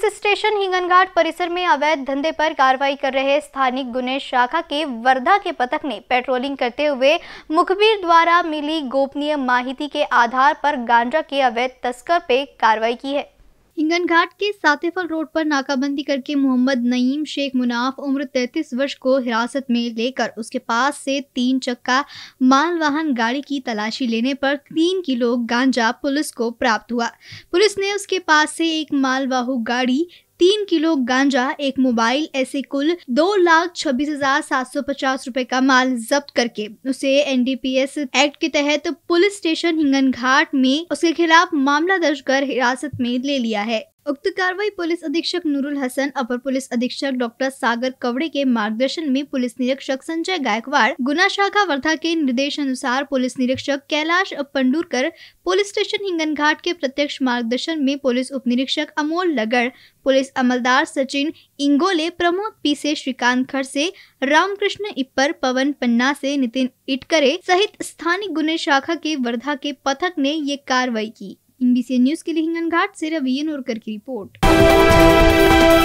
police station Hinganghat परिसर में अवैध धंधे पर कार्रवाई कर रहे स्थानीय गुने शाखा के वर्धा के पथक ने पेट्रोलिंग करते हुए मुखबिर द्वारा मिली गोपनीय माहिती के आधार पर गांजा के अवैध तस्कर पे कार्रवाई की है घाट के सातेफल रोड पर नाकाबंदी करके मोहम्मद नईम शेख मुनाफ उम्र 33 वर्ष को हिरासत में लेकर उसके पास से तीन चक्का माल वाहन गाड़ी की तलाशी लेने पर तीन किलो गांजा पुलिस को प्राप्त हुआ पुलिस ने उसके पास से एक मालवाहू गाड़ी तीन किलो गांजा एक मोबाइल ऐसे कुल दो लाख छब्बीस हजार सात सौ पचास रूपए का माल जब्त करके उसे एनडीपीएस एक्ट के तहत पुलिस स्टेशन हिंगन घाट में उसके खिलाफ मामला दर्ज कर हिरासत में ले लिया है उक्त कार्रवाई पुलिस अधीक्षक नूरुल हसन अपर पुलिस अधीक्षक डॉक्टर सागर कवड़े के मार्गदर्शन में पुलिस निरीक्षक संजय गायकवाड़ गुना शाखा वर्धा के निर्देश अनुसार पुलिस निरीक्षक कैलाश पंडूरकर पुलिस स्टेशन हिंगन घाट के प्रत्यक्ष मार्गदर्शन में पुलिस उप निरीक्षक अमोल लगड़ पुलिस अमलदार सचिन इंगोले प्रमोद पी से श्रीकांत खड़से रामकृष्ण इप्पर पवन पन्ना से नितिन इटकरे सहित स्थानीय गुने शाखा के वर्धा के पथक ने ये कार्रवाई की इन न्यूज के लिए हिंगन घाट से रवि नोरकर की रिपोर्ट